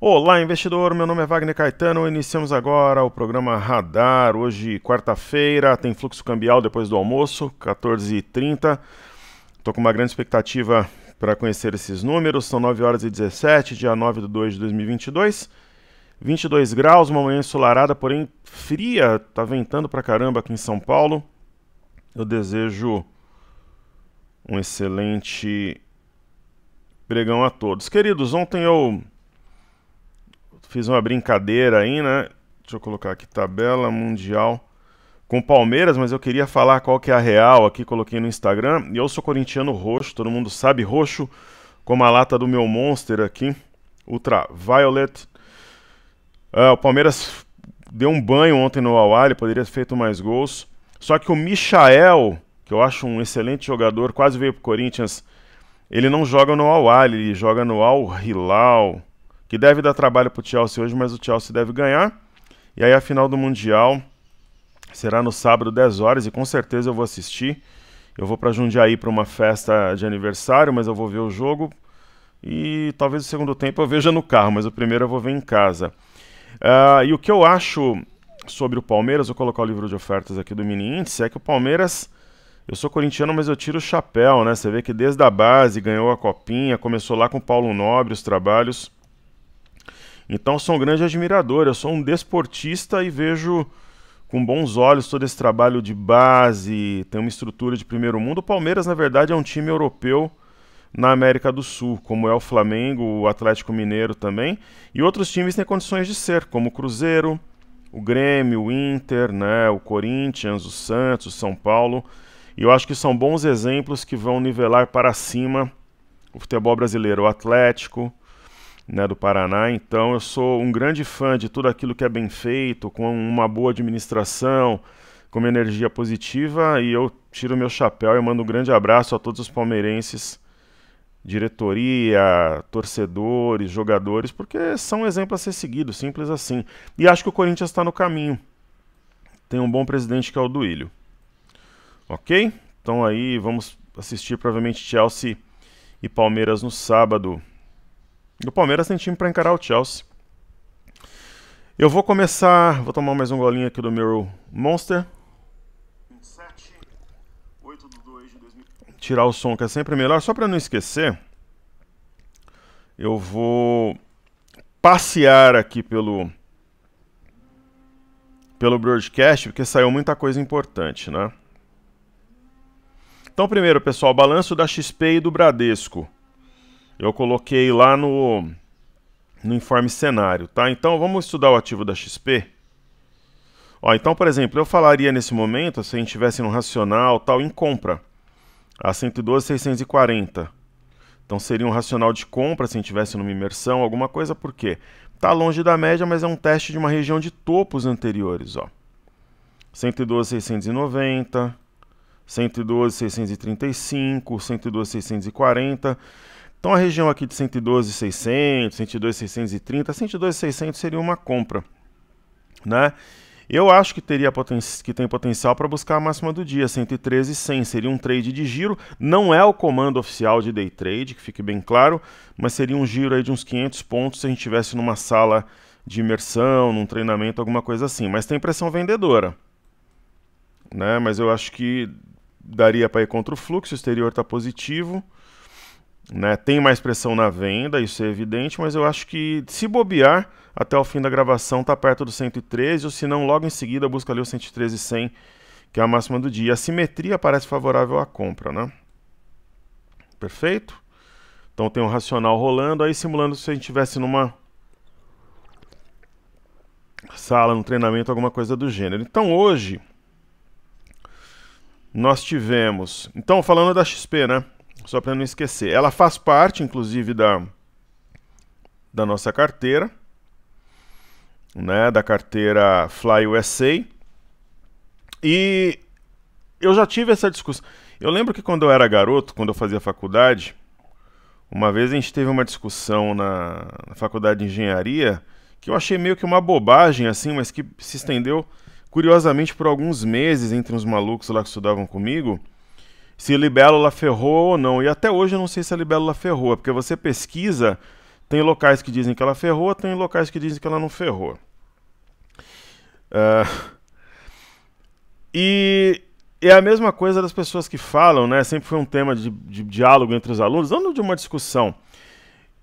Olá, investidor. Meu nome é Wagner Caetano. Iniciamos agora o programa Radar. Hoje, quarta-feira, tem fluxo cambial depois do almoço, 14h30. Estou com uma grande expectativa para conhecer esses números. São 9 horas e 17, dia 9 de 2 de 2022. 22 graus, uma manhã ensolarada, porém fria. Tá ventando pra caramba aqui em São Paulo. Eu desejo um excelente pregão a todos. Queridos, ontem eu fiz uma brincadeira aí, né? Deixa eu colocar aqui tabela mundial com Palmeiras, mas eu queria falar qual que é a real aqui, coloquei no Instagram. E eu sou corintiano roxo, todo mundo sabe, roxo como a lata do meu Monster aqui, Ultra Violet. Uh, é, o Palmeiras deu um banho ontem no Awali, poderia ter feito mais gols. Só que o Michael, que eu acho um excelente jogador, quase veio pro Corinthians, ele não joga no Awali, ele joga no Al Hilal que deve dar trabalho para o Chelsea hoje, mas o Chelsea deve ganhar. E aí a final do Mundial será no sábado, 10 horas, e com certeza eu vou assistir. Eu vou para Jundiaí para uma festa de aniversário, mas eu vou ver o jogo. E talvez o segundo tempo eu veja no carro, mas o primeiro eu vou ver em casa. Uh, e o que eu acho sobre o Palmeiras, vou colocar o livro de ofertas aqui do mini índice, é que o Palmeiras. Eu sou corintiano, mas eu tiro o chapéu, né? Você vê que desde a base ganhou a copinha, começou lá com o Paulo Nobre os trabalhos. Então sou um grande admirador, eu sou um desportista e vejo com bons olhos todo esse trabalho de base, tem uma estrutura de primeiro mundo. O Palmeiras, na verdade, é um time europeu na América do Sul, como é o Flamengo, o Atlético Mineiro também, e outros times têm condições de ser, como o Cruzeiro, o Grêmio, o Inter, né, o Corinthians, o Santos, o São Paulo. E eu acho que são bons exemplos que vão nivelar para cima o futebol brasileiro, o Atlético, né, do Paraná. Então eu sou um grande fã de tudo aquilo que é bem feito, com uma boa administração, com uma energia positiva. E eu tiro meu chapéu e mando um grande abraço a todos os palmeirenses, diretoria, torcedores, jogadores, porque são exemplos a ser seguidos, simples assim. E acho que o Corinthians está no caminho. Tem um bom presidente que é o Duílio. Ok? Então aí vamos assistir provavelmente Chelsea e Palmeiras no sábado do Palmeiras tem time para encarar o Chelsea. Eu vou começar. Vou tomar mais um golinho aqui do meu Monster. 27, 8 2 de 2000. Tirar o som que é sempre melhor. Só para não esquecer, eu vou passear aqui pelo pelo broadcast, porque saiu muita coisa importante, né? Então, primeiro, pessoal, balanço da XP e do Bradesco eu coloquei lá no, no informe cenário, tá? Então vamos estudar o ativo da XP. Ó, então, por exemplo, eu falaria nesse momento, se a gente estivesse no racional tal, em compra, a 112,640. Então seria um racional de compra se a gente estivesse numa imersão, alguma coisa, por quê? Está longe da média, mas é um teste de uma região de topos anteriores. Ó. 112,690, 112,635, 112,640. Então a região aqui de 112,600, 112,630, 112,600 seria uma compra, né? Eu acho que teria que tem potencial para buscar a máxima do dia, 113,100 seria um trade de giro, não é o comando oficial de day trade, que fique bem claro, mas seria um giro aí de uns 500 pontos se a gente tivesse numa sala de imersão, num treinamento, alguma coisa assim, mas tem pressão vendedora. Né? Mas eu acho que daria para ir contra o fluxo, o exterior está positivo. Né? Tem mais pressão na venda, isso é evidente, mas eu acho que se bobear até o fim da gravação tá perto do 113, ou se não, logo em seguida busca ali o 113,100, que é a máxima do dia. A simetria parece favorável à compra, né? Perfeito? Então tem um racional rolando, aí simulando se a gente estivesse numa sala, no treinamento, alguma coisa do gênero. Então hoje nós tivemos. Então, falando da XP, né? só para não esquecer. Ela faz parte, inclusive, da, da nossa carteira, né, da carteira Fly USA. E eu já tive essa discussão. Eu lembro que quando eu era garoto, quando eu fazia faculdade, uma vez a gente teve uma discussão na, na faculdade de engenharia que eu achei meio que uma bobagem assim, mas que se estendeu curiosamente por alguns meses entre uns malucos lá que estudavam comigo se libélula ferrou ou não. E até hoje eu não sei se a libélula ferrou, porque você pesquisa, tem locais que dizem que ela ferrou, tem locais que dizem que ela não ferrou. Uh, e é a mesma coisa das pessoas que falam, né? Sempre foi um tema de, de diálogo entre os alunos, não de uma discussão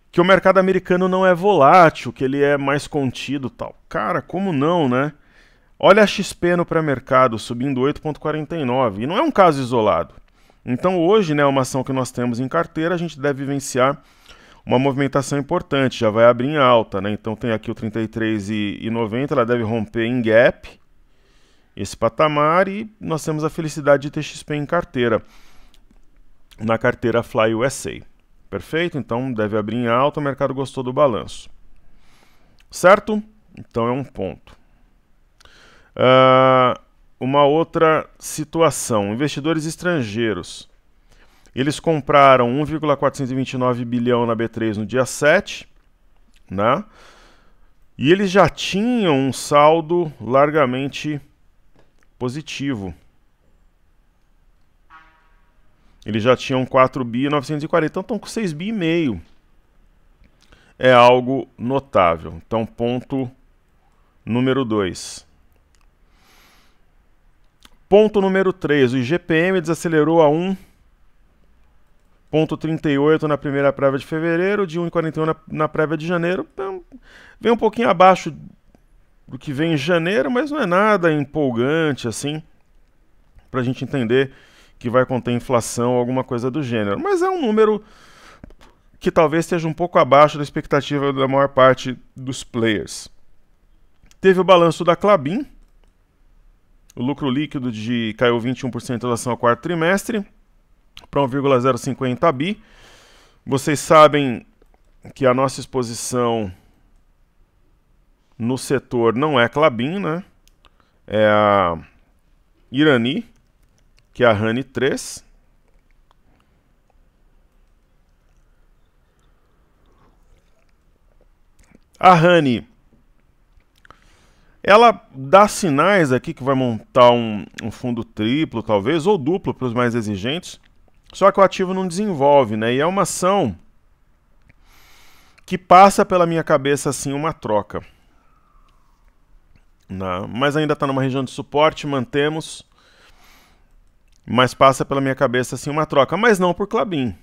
que o mercado americano não é volátil, que ele é mais contido tal. Cara, como não, né? Olha a XP no pré-mercado subindo 8,49. E não é um caso isolado. Então hoje, né, uma ação que nós temos em carteira, a gente deve vivenciar uma movimentação importante, já vai abrir em alta, né? Então tem aqui o 33,90, ela deve romper em gap esse patamar e nós temos a felicidade de ter XP em carteira na carteira Fly USA. Perfeito? Então deve abrir em alta, o mercado gostou do balanço. Certo? Então é um ponto. Uh, uma outra situação: investidores estrangeiros. Eles compraram 1,429 bilhão na B3 no dia 7, né? E eles já tinham um saldo largamente positivo. Eles já tinham 4 bi 940, então estão com 6 bi e meio. É algo notável. Então ponto número 2. Ponto número 3, o IGPM desacelerou a 1.38 na primeira prévia de fevereiro, de 1,41 na, prévia de janeiro. Então, vem um pouquinho abaixo do que vem em janeiro, mas não é nada empolgante assim para a gente entender que vai conter inflação ou alguma coisa do gênero. Mas é um número que talvez esteja um pouco abaixo da expectativa da maior parte dos players. Teve o balanço da Clabin, o lucro líquido de caiu 21% em relação ao quarto trimestre para 1,050 bi. Vocês sabem que a nossa exposição no setor não é Clabin, né? É a Irani, que é a Rani 3. A Rani ela dá sinais aqui que vai montar um, um fundo triplo, talvez, ou duplo para os mais exigentes, só que o ativo não desenvolve, né? E é uma ação que passa pela minha cabeça assim uma troca. Não, né? mas ainda está numa região de suporte, mantemos. Mas passa pela minha cabeça assim uma troca, mas não por Clabin.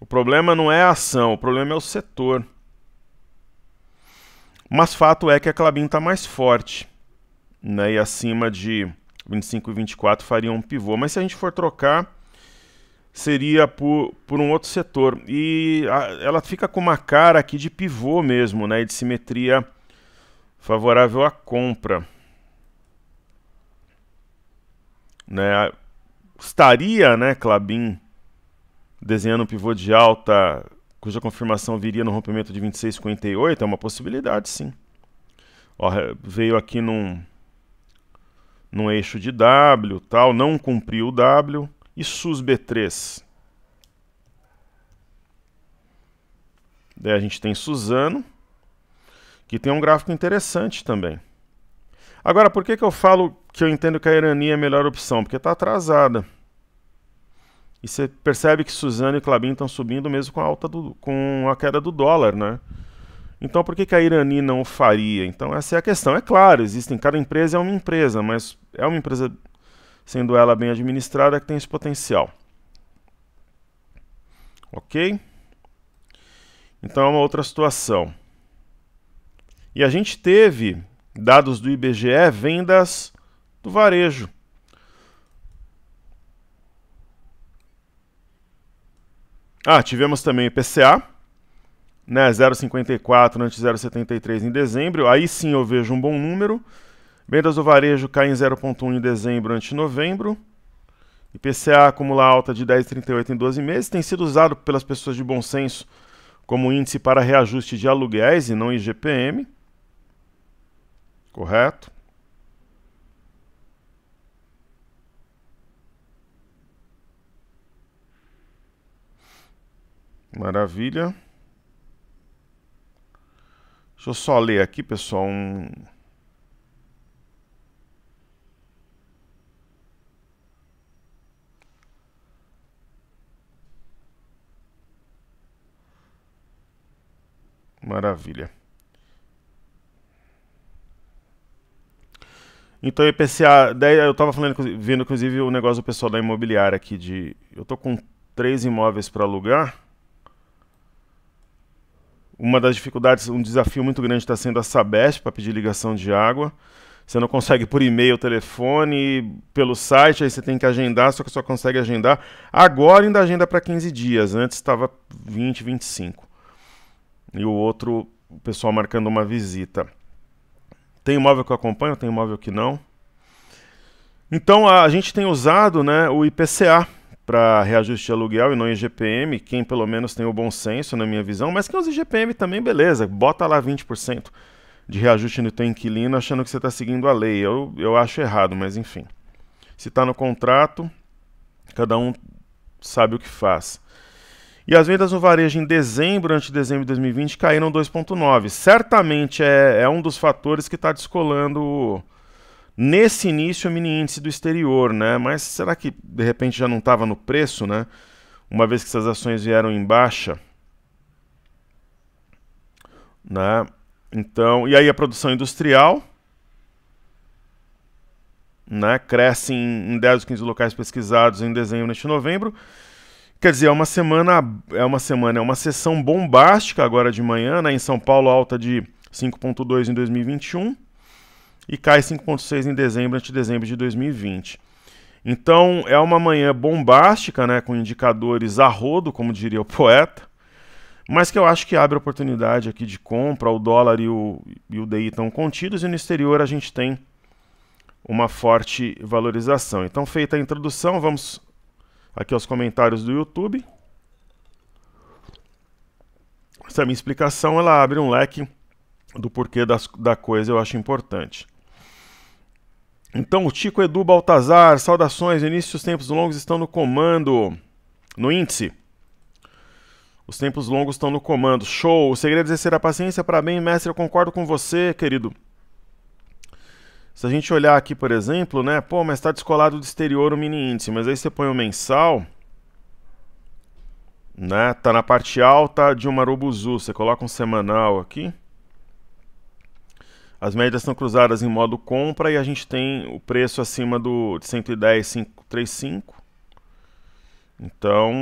O problema não é a ação, o problema é o setor. Mas fato é que a Clabin está mais forte, né? E acima de 25 e 24 faria um pivô. Mas se a gente for trocar, seria por, por um outro setor. E a, ela fica com uma cara aqui de pivô mesmo, né? de simetria favorável à compra. Né? Estaria, né, Clabin desenhando um pivô de alta cuja confirmação viria no rompimento de 26,58, é uma possibilidade, sim. Ó, veio aqui num, num eixo de W, tal, não cumpriu o W. E SUS B3? Daí a gente tem Suzano, que tem um gráfico interessante também. Agora, por que, que eu falo que eu entendo que a Irania é a melhor opção? Porque está atrasada. E você percebe que Suzano e Clabin estão subindo mesmo com a, alta do, com a queda do dólar, né? Então por que, que a Irani não o faria? Então essa é a questão. É claro, existem, cada empresa é uma empresa, mas é uma empresa, sendo ela bem administrada, que tem esse potencial. Ok? Então é uma outra situação. E a gente teve, dados do IBGE, vendas do varejo. Ah, tivemos também o IPCA, né, 0,54 antes 0,73 em dezembro. Aí sim eu vejo um bom número. Vendas do varejo caem 0,1 em dezembro ante novembro. IPCA acumula alta de 10,38 em 12 meses. Tem sido usado pelas pessoas de bom senso como índice para reajuste de aluguéis e não IGPM. Correto? Maravilha. Deixa eu só ler aqui, pessoal, um... Maravilha. Então, IPCA, eu estava falando, vendo inclusive o negócio do pessoal da imobiliária aqui de, eu estou com três imóveis para alugar. Uma das dificuldades, um desafio muito grande está sendo a Sabesp para pedir ligação de água. Você não consegue por e-mail, telefone, pelo site, aí você tem que agendar, só que só consegue agendar. Agora ainda agenda para 15 dias, antes estava 20, 25. E o outro, o pessoal marcando uma visita. Tem imóvel que eu acompanho, tem imóvel que não. Então a gente tem usado né, o IPCA, para reajuste de aluguel e não IGPM, quem pelo menos tem o bom senso, na minha visão, mas quem usa IGPM também, beleza, bota lá 20% de reajuste no teu inquilino achando que você está seguindo a lei. Eu, eu acho errado, mas enfim. Se está no contrato, cada um sabe o que faz. E as vendas no varejo em dezembro, ante dezembro de 2020, caíram 2,9. Certamente é, é um dos fatores que está descolando nesse início o é mini índice do exterior, né? Mas será que de repente já não estava no preço, né? Uma vez que essas ações vieram em baixa, né? Então, e aí a produção industrial, né? Cresce em, em 10 ou 15 locais pesquisados em dezembro neste novembro. Quer dizer, é uma semana, é uma semana, é uma sessão bombástica agora de manhã, né? Em São Paulo, alta de 5.2 em 2021 e cai 5,6 em dezembro ante dezembro de 2020. Então é uma manhã bombástica, né, com indicadores a rodo, como diria o poeta, mas que eu acho que abre oportunidade aqui de compra. O dólar e o, e o DI estão contidos e no exterior a gente tem uma forte valorização. Então, feita a introdução, vamos aqui aos comentários do YouTube. Essa é minha explicação ela abre um leque do porquê das, da coisa, eu acho importante. Então, o Tico Edu Baltazar, saudações, início dos tempos longos estão no comando, no índice. Os tempos longos estão no comando. Show! O segredo é ser a paciência. Parabéns, mestre. Eu concordo com você, querido. Se a gente olhar aqui, por exemplo, né? Pô, mas está descolado do exterior o mini índice. Mas aí você põe o mensal, né? Tá na parte alta de um marubuzu. Você coloca um semanal aqui. As médias estão cruzadas em modo compra e a gente tem o preço acima do de 110,535. Então,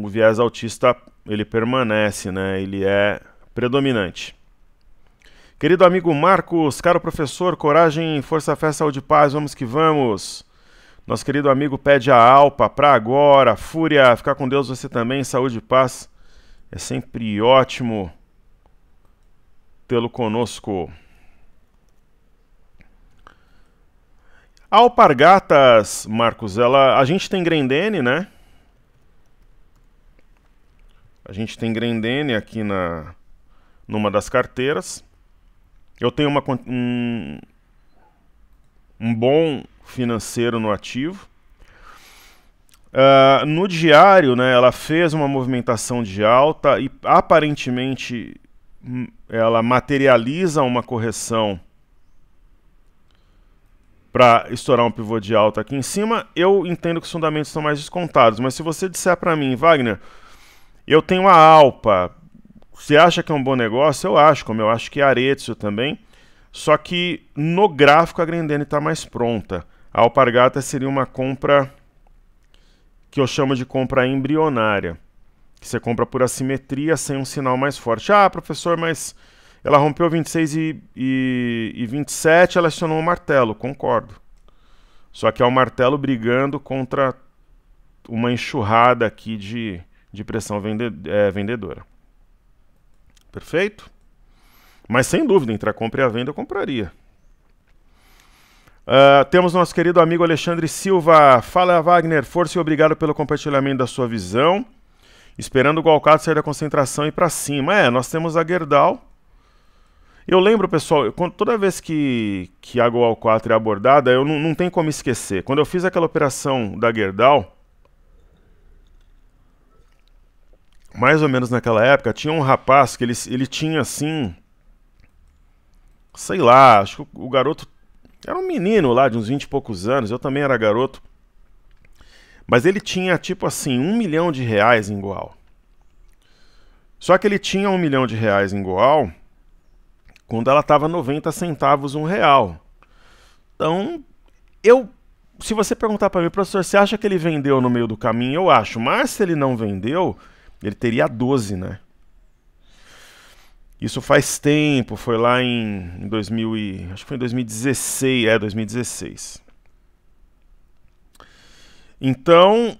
o viés autista ele permanece, né? Ele é predominante. Querido amigo Marcos, caro professor, coragem, força, fé, saúde, e paz, vamos que vamos. Nosso querido amigo pede a alpa para agora, fúria, ficar com Deus você também, saúde e paz. É sempre ótimo tê-lo conosco. Alpargatas, Marcos, ela, a gente tem Grendene, né? A gente tem Grendene aqui na numa das carteiras. Eu tenho uma, um, um bom financeiro no ativo. Uh, no diário, né, ela fez uma movimentação de alta e aparentemente ela materializa uma correção para estourar um pivô de alta aqui em cima, eu entendo que os fundamentos são mais descontados. Mas se você disser para mim, Wagner, eu tenho a Alpa, você acha que é um bom negócio? Eu acho, como eu acho que é Arezzo também. Só que no gráfico a Grendene está mais pronta. A Alpargata seria uma compra que eu chamo de compra embrionária. Que você compra por assimetria sem um sinal mais forte. Ah, professor, mas ela rompeu 26 e, e, e 27, ela acionou o um martelo, concordo. Só que é o um martelo brigando contra uma enxurrada aqui de, de pressão vende, é, vendedora. Perfeito? Mas sem dúvida, entre a compra e a venda eu compraria. Uh, temos nosso querido amigo Alexandre Silva. Fala Wagner, força e obrigado pelo compartilhamento da sua visão. Esperando o Golcato sair da concentração e para cima. É, nós temos a Gerdau eu lembro, pessoal, eu, toda vez que, que a Goal 4 é abordada, eu não, tem tenho como esquecer. Quando eu fiz aquela operação da Gerdau, mais ou menos naquela época, tinha um rapaz que ele, ele tinha assim. Sei lá, acho que o, o garoto. Era um menino lá de uns 20 e poucos anos, eu também era garoto. Mas ele tinha tipo assim, um milhão de reais em Goal. Só que ele tinha um milhão de reais em Goal quando ela estava 90 centavos um real. Então, eu, se você perguntar para mim, professor, você acha que ele vendeu no meio do caminho? Eu acho, mas se ele não vendeu, ele teria 12, né? Isso faz tempo, foi lá em, em 2000 e, acho que foi em 2016, é 2016. Então,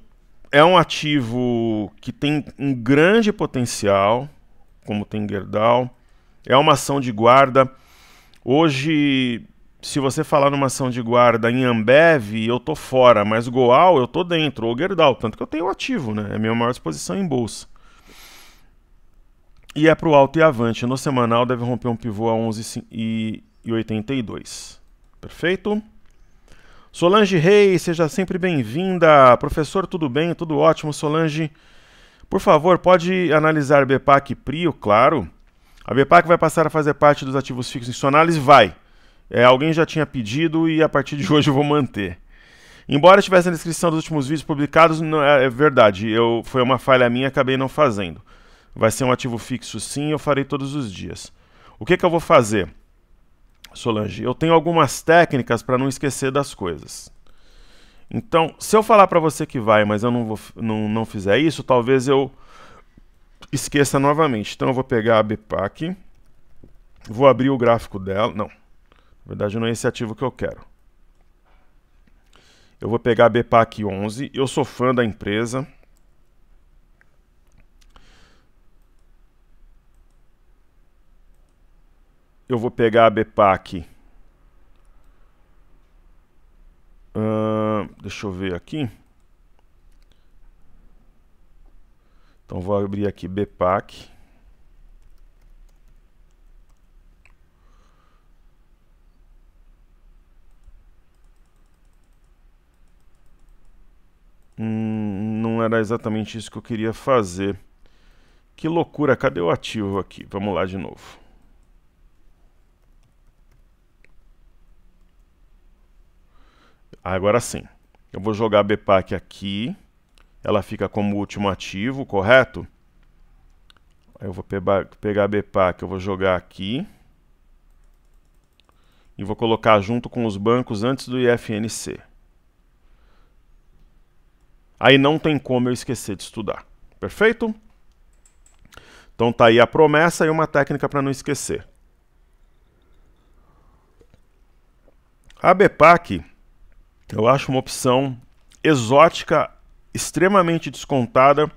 é um ativo que tem um grande potencial, como tem Gerdau, é uma ação de guarda. Hoje, se você falar numa ação de guarda em Ambev, eu tô fora, mas Goal eu tô dentro, ou Gerdau, tanto que eu tenho ativo, né? É a minha maior exposição em bolsa. E é para o alto e avante. No semanal deve romper um pivô a 11,82. Perfeito? Solange Reis, seja sempre bem-vinda. Professor, tudo bem? Tudo ótimo, Solange. Por favor, pode analisar BEPAC e PRIO, claro. A Bepac vai passar a fazer parte dos ativos fixos em sua análise? Vai. É, alguém já tinha pedido e a partir de hoje eu vou manter. Embora estivesse na descrição dos últimos vídeos publicados, não, é, é, verdade, eu, foi uma falha minha acabei não fazendo. Vai ser um ativo fixo sim, eu farei todos os dias. O que, que eu vou fazer, Solange? Eu tenho algumas técnicas para não esquecer das coisas. Então, se eu falar para você que vai, mas eu não, vou, não, não fizer isso, talvez eu esqueça novamente. Então eu vou pegar a BPAC, vou abrir o gráfico dela. Não, na verdade não é esse ativo que eu quero. Eu vou pegar a BPAC 11, eu sou fã da empresa. Eu vou pegar a BPAC. Uh, deixa eu ver aqui. Então vou abrir aqui Bpack. Hum, não era exatamente isso que eu queria fazer. Que loucura, cadê o ativo aqui? Vamos lá de novo. Ah, agora sim. Eu vou jogar Bpack aqui ela fica como último ativo, correto? Eu vou pegar a BPAC, eu vou jogar aqui. E vou colocar junto com os bancos antes do IFNC. Aí não tem como eu esquecer de estudar. Perfeito? Então tá aí a promessa e uma técnica para não esquecer. A BPAC eu acho uma opção exótica extremamente descontada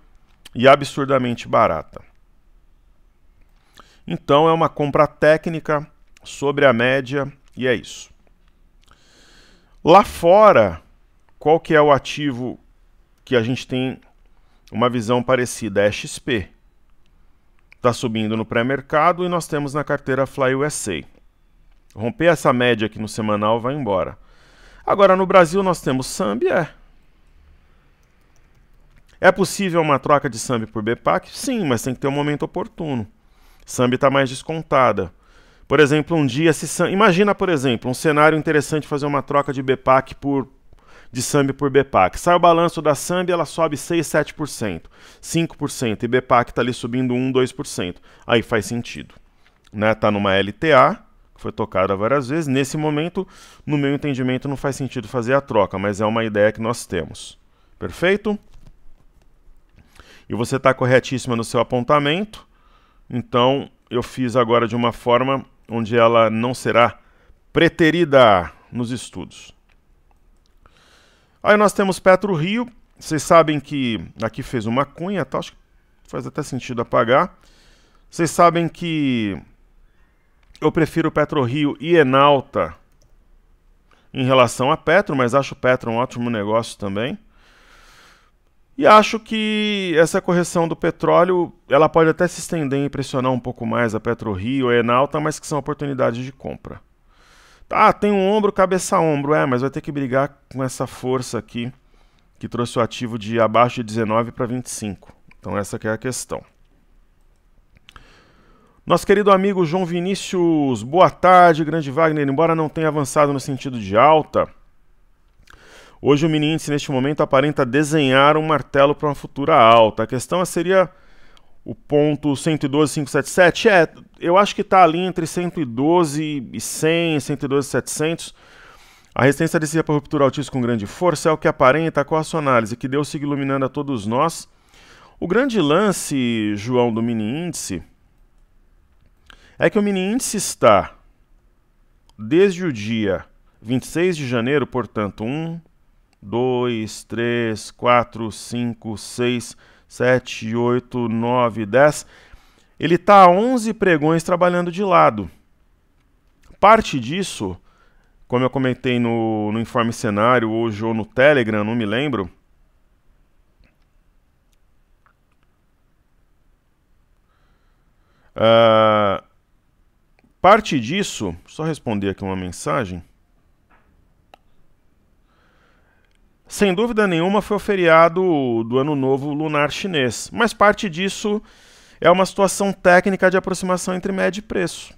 e absurdamente barata. Então é uma compra técnica sobre a média e é isso. Lá fora, qual que é o ativo que a gente tem uma visão parecida? É XP. Está subindo no pré-mercado e nós temos na carteira Fly USA. Romper essa média aqui no semanal vai embora. Agora no Brasil nós temos Sambia, é. É possível uma troca de SAMB por BPAC? Sim, mas tem que ter um momento oportuno. SAMB está mais descontada. Por exemplo, um dia se Imagina, por exemplo, um cenário interessante fazer uma troca de BPAC por de SAMB por BPAC. Sai o balanço da SAMB, ela sobe 6, 7%, 5% e BPAC está ali subindo 1, 2%. Aí faz sentido. Né? Tá numa LTA, que foi tocada várias vezes. Nesse momento, no meu entendimento, não faz sentido fazer a troca, mas é uma ideia que nós temos. Perfeito? e você está corretíssima no seu apontamento. Então, eu fiz agora de uma forma onde ela não será preterida nos estudos. Aí nós temos Petro Rio. Vocês sabem que aqui fez uma cunha, tá? acho que faz até sentido apagar. Vocês sabem que eu prefiro Petro Rio e Enalta em relação a Petro, mas acho Petro um ótimo negócio também. E acho que essa correção do petróleo, ela pode até se estender e pressionar um pouco mais a PetroRio, a Enalta, mas que são oportunidades de compra. Ah, tem um ombro, cabeça ombro, é, mas vai ter que brigar com essa força aqui que trouxe o ativo de abaixo de 19 para 25. Então essa é a questão. Nosso querido amigo João Vinícius, boa tarde, grande Wagner. Embora não tenha avançado no sentido de alta, Hoje o Mini Índice, neste momento, aparenta desenhar um martelo para uma futura alta. A questão seria o ponto 112,577? É, eu acho que está ali entre 112 e 100, 112,700. A resistência descia para a ruptura altíssima com grande força é o que aparenta com a sua análise, que Deus siga iluminando a todos nós. O grande lance, João, do mini índice é que o mini índice está desde o dia 26 de janeiro, portanto, 1, 2, 3, 4, 5, 6, 7, 8, 9, 10. Ele está a 11 pregões trabalhando de lado. Parte disso, como eu comentei no, no informe cenário hoje ou no Telegram, não me lembro, Uh, parte disso, só responder aqui uma mensagem. Sem dúvida nenhuma foi o feriado do Ano Novo Lunar Chinês, mas parte disso é uma situação técnica de aproximação entre média e preço.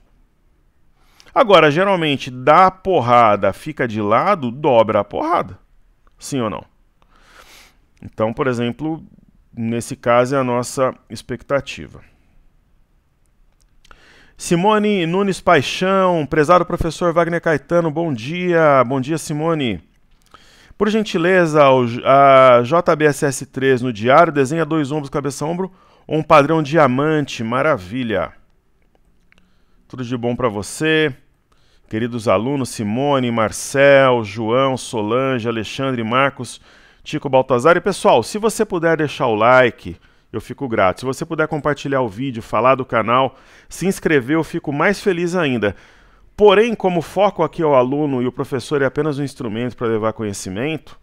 Agora, geralmente, da porrada, fica de lado, dobra a porrada. Sim ou não? Então, por exemplo, nesse caso é a nossa expectativa. Simone Nunes Paixão, prezado professor Wagner Caetano, bom dia. Bom dia, Simone. Por gentileza, a JBSS3 no diário desenha dois ombros, cabeça, ombro, um padrão diamante, maravilha. Tudo de bom para você. Queridos alunos Simone, Marcel, João, Solange, Alexandre, Marcos, Tico Baltazar. E pessoal, se você puder deixar o like, eu fico grato. Se você puder compartilhar o vídeo, falar do canal, se inscrever, eu fico mais feliz ainda. Porém, como o foco aqui é o aluno e o professor é apenas um instrumento para levar conhecimento,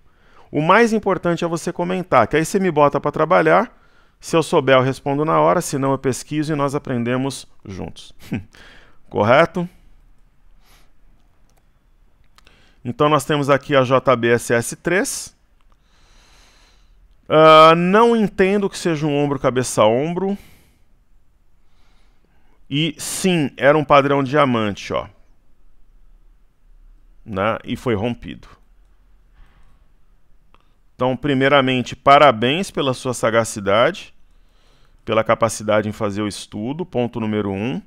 o mais importante é você comentar, que aí você me bota para trabalhar, se eu souber eu respondo na hora, se não eu pesquiso e nós aprendemos juntos. Correto? Então nós temos aqui a JBSS3. Uh, ah, não entendo que seja um ombro cabeça ombro. E sim, era um padrão diamante, ó né, e foi rompido. Então, primeiramente, parabéns pela sua sagacidade, pela capacidade em fazer o estudo, ponto número um.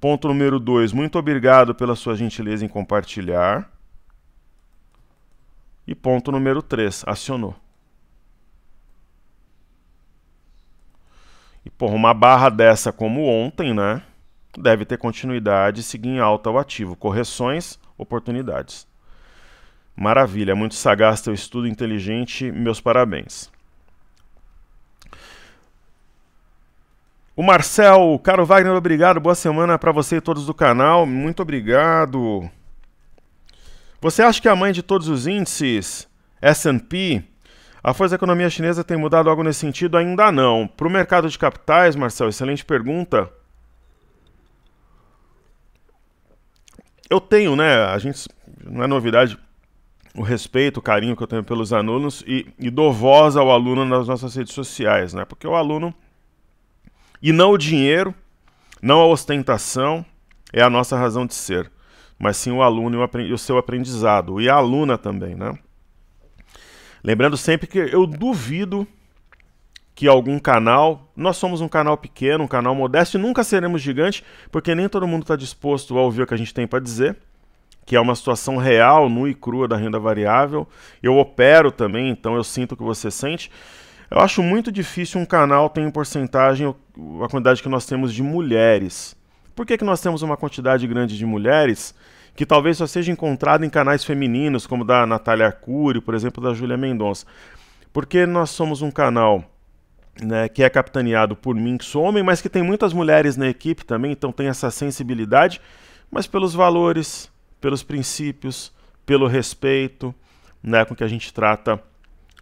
Ponto número dois, muito obrigado pela sua gentileza em compartilhar. E ponto número três, acionou. E porra, uma barra dessa como ontem, né? Deve ter continuidade e seguir em alta o ativo. Correções oportunidades. Maravilha, muito sagaz teu estudo, inteligente, meus parabéns. O Marcel, caro Wagner, obrigado, boa semana para você e todos do canal, muito obrigado. Você acha que a mãe de todos os índices, S&P, a força da economia chinesa tem mudado algo nesse sentido? Ainda não. Para o mercado de capitais, Marcel, excelente pergunta. eu tenho, né? A gente não é novidade o respeito, o carinho que eu tenho pelos alunos e, e dou voz ao aluno nas nossas redes sociais, né? Porque o aluno e não o dinheiro, não a ostentação é a nossa razão de ser, mas sim o aluno e o, seu aprendizado e a aluna também, né? Lembrando sempre que eu duvido que algum canal. Nós somos um canal pequeno, um canal modesto e nunca seremos gigante, porque nem todo mundo está disposto a ouvir o que a gente tem para dizer, que é uma situação real, nua e crua da renda variável. Eu opero também, então eu sinto o que você sente. Eu acho muito difícil um canal ter em porcentagem a quantidade que nós temos de mulheres. Por que, que nós temos uma quantidade grande de mulheres que talvez só seja encontrada em canais femininos, como da Natália Arcuri, por exemplo, da Júlia Mendonça? Porque nós somos um canal né, que é capitaneado por mim, que sou homem, mas que tem muitas mulheres na equipe também, então tem essa sensibilidade, mas pelos valores, pelos princípios, pelo respeito né, com que a gente trata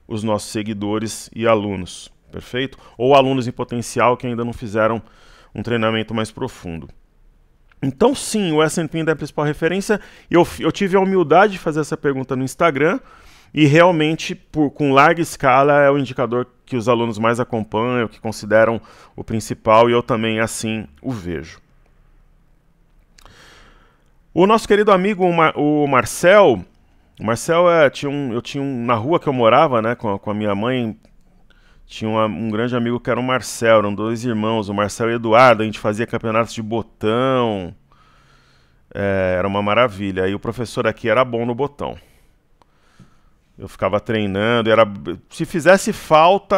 os nossos seguidores e alunos, perfeito? Ou alunos em potencial que ainda não fizeram um treinamento mais profundo. Então, sim, o S&P ainda é a principal referência. Eu, eu tive a humildade de fazer essa pergunta no Instagram, e realmente, por, com larga escala, é o indicador que os alunos mais acompanham, que consideram o principal, e eu também assim o vejo. O nosso querido amigo, o Marcel, o Marcel é, tinha um, eu tinha um, na rua que eu morava, né, com, a, com a minha mãe, tinha uma, um grande amigo que era o Marcel, eram dois irmãos, o Marcel e o Eduardo, a gente fazia campeonatos de botão, é, era uma maravilha, e o professor aqui era bom no botão. Eu ficava treinando, era se fizesse falta,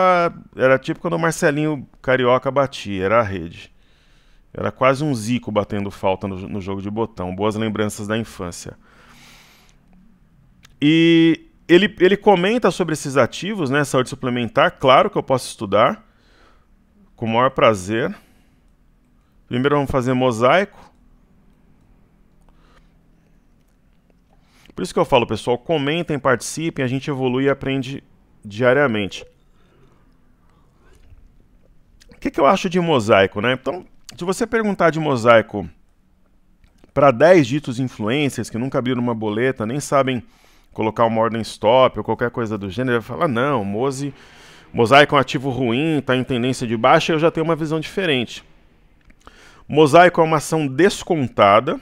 era tipo quando o Marcelinho Carioca batia, era a rede. Era quase um Zico batendo falta no, no jogo de botão. Boas lembranças da infância. E ele, ele comenta sobre esses ativos, né? Saúde suplementar. Claro que eu posso estudar. Com o maior prazer. Primeiro vamos fazer mosaico. Por isso que eu falo, pessoal, comentem, participem, a gente evolui e aprende diariamente. O que, que eu acho de mosaico, né? Então, se você perguntar de mosaico para 10 ditos influencers que nunca abriram uma boleta, nem sabem colocar uma ordem stop ou qualquer coisa do gênero, ele vai falar: ah, não, Mose, mosaico é um ativo ruim, está em tendência de baixa, eu já tenho uma visão diferente. Mosaico é uma ação descontada,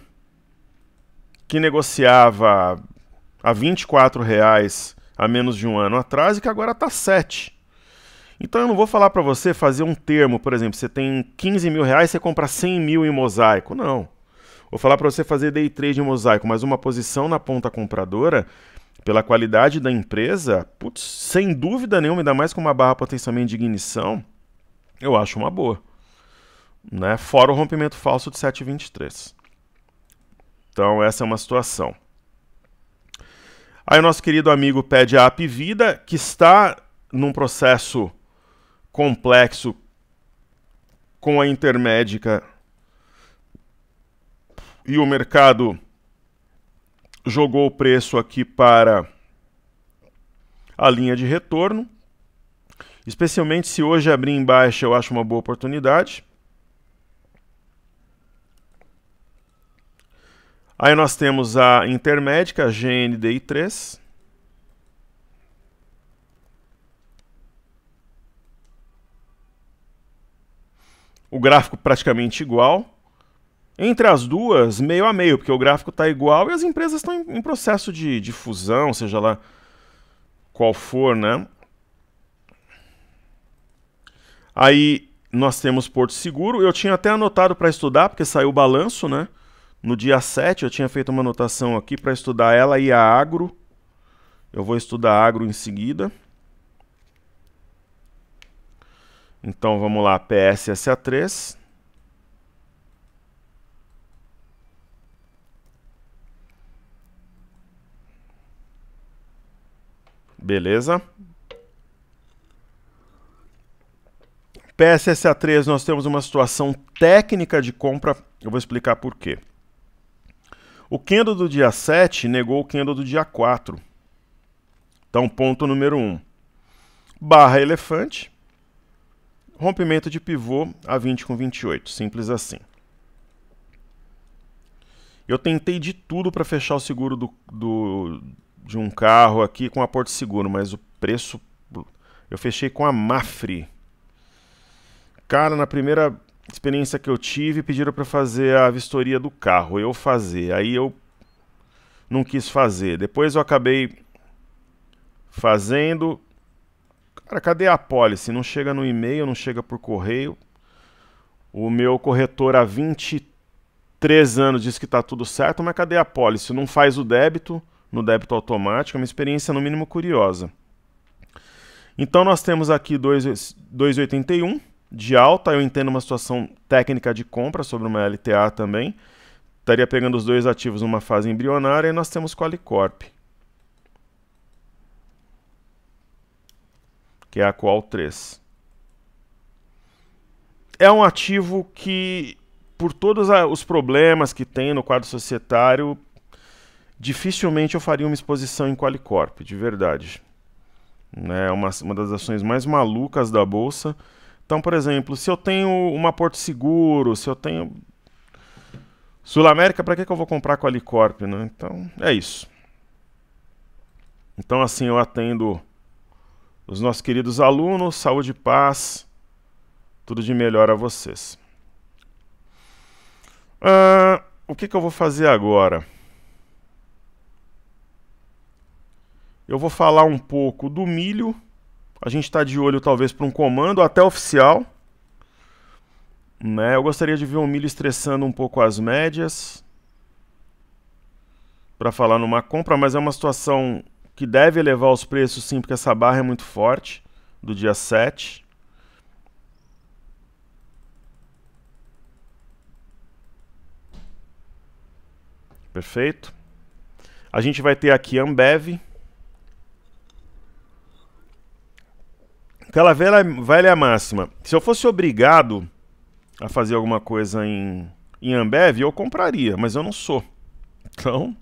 que negociava a 24 reais há menos de um ano atrás e que agora está 7. Então eu não vou falar para você fazer um termo, por exemplo, você tem 15 mil reais, você compra 100 mil em mosaico. Não. Vou falar para você fazer day trade em mosaico, mas uma posição na ponta compradora, pela qualidade da empresa, putz, sem dúvida nenhuma, ainda mais com uma barra potencialmente de ignição, eu acho uma boa. Né? Fora o rompimento falso de 723. Então, essa é uma situação. Aí o nosso querido amigo pede a App Vida que está num processo complexo com a Intermédica e o mercado jogou o preço aqui para a linha de retorno. Especialmente se hoje abrir em baixa, eu acho uma boa oportunidade. Aí nós temos a intermédica, GNDI3. O gráfico praticamente igual. Entre as duas, meio a meio, porque o gráfico está igual e as empresas estão em, em processo de, de fusão, seja lá qual for, né? Aí nós temos Porto Seguro. Eu tinha até anotado para estudar, porque saiu o balanço, né? No dia 7 eu tinha feito uma anotação aqui para estudar ela e a agro. Eu vou estudar agro em seguida. Então vamos lá, PSSA3. Beleza. PSSA3 nós temos uma situação técnica de compra, eu vou explicar por quê. O Kendo do dia 7 negou o Kendo do dia 4. Então, tá ponto número 1. Barra elefante. Rompimento de pivô a 20 com 28. Simples assim. Eu tentei de tudo para fechar o seguro do, do, de um carro aqui com a Porto Seguro, mas o preço eu fechei com a Mafre. Cara, na primeira experiência que eu tive, pediram para fazer a vistoria do carro, eu fazer. Aí eu não quis fazer. Depois eu acabei fazendo. Cara, cadê a policy? Não chega no e-mail, não chega por correio. O meu corretor há 23 anos disse que está tudo certo, mas cadê a policy? Não faz o débito no débito automático. É uma experiência, no mínimo, curiosa. Então, nós temos aqui 2,81 de alta, eu entendo uma situação técnica de compra sobre uma LTA também. Estaria pegando os dois ativos numa fase embrionária e nós temos Qualicorp. Que é a Qual 3. É um ativo que, por todos os problemas que tem no quadro societário, dificilmente eu faria uma exposição em Qualicorp, de verdade. Né, é uma, uma das ações mais malucas da Bolsa então, por exemplo, se eu tenho uma Porto Seguro, se eu tenho Sul América, para que, que eu vou comprar com a Alicorp? né? Então, é isso. Então, assim, eu atendo os nossos queridos alunos, saúde e paz, tudo de melhor a vocês. Uh, o que, que eu vou fazer agora? Eu vou falar um pouco do milho a gente está de olho talvez para um comando até oficial. Né? Eu gostaria de ver o milho estressando um pouco as médias para falar numa compra, mas é uma situação que deve elevar os preços sim, porque essa barra é muito forte do dia 7. Perfeito. A gente vai ter aqui Ambev, Aquela velha, velha máxima. Se eu fosse obrigado a fazer alguma coisa em, em Ambev, eu compraria, mas eu não sou. Então.